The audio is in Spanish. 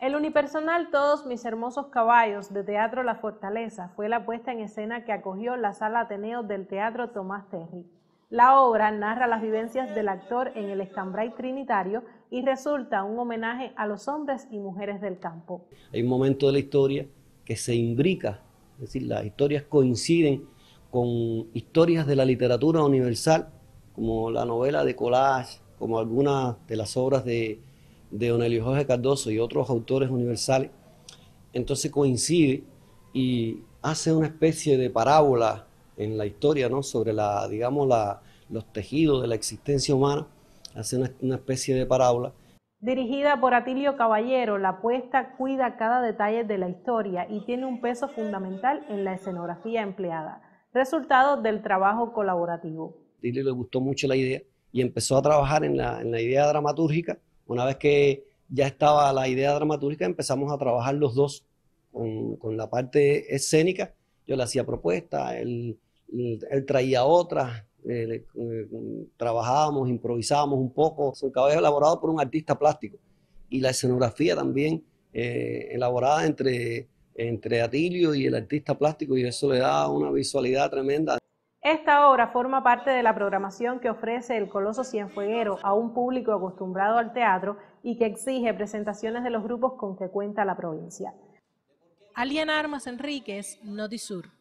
El unipersonal Todos mis hermosos caballos de Teatro La Fortaleza fue la puesta en escena que acogió la sala Ateneo del Teatro Tomás Terry. La obra narra las vivencias del actor en el escambray trinitario y resulta un homenaje a los hombres y mujeres del campo. Hay un momento de la historia que se imbrica, es decir, las historias coinciden con historias de la literatura universal, como la novela de Collage, como algunas de las obras de de Don Elio Jorge Cardoso y otros autores universales, entonces coincide y hace una especie de parábola en la historia, ¿no? Sobre la, digamos, la, los tejidos de la existencia humana, hace una, especie de parábola. Dirigida por Atilio Caballero, la puesta cuida cada detalle de la historia y tiene un peso fundamental en la escenografía empleada, resultado del trabajo colaborativo. Atilio le gustó mucho la idea y empezó a trabajar en la idea dramatúrgica una vez que ya estaba la idea dramatúrgica, empezamos a trabajar los dos con, la parte escénica. Yo le hacía propuestas, él, traía otras, eh, trabajábamos, improvisábamos un poco. cabello es elaborado por un artista plástico y la escenografía también eh, elaborada entre, entre Atilio y el artista plástico y eso le da una visualidad tremenda. Esta obra forma parte de la programación que ofrece el Coloso Cienfueguero a un público acostumbrado al teatro y que exige presentaciones de los grupos con que cuenta la provincia. Alien Armas Enríquez, Notisur.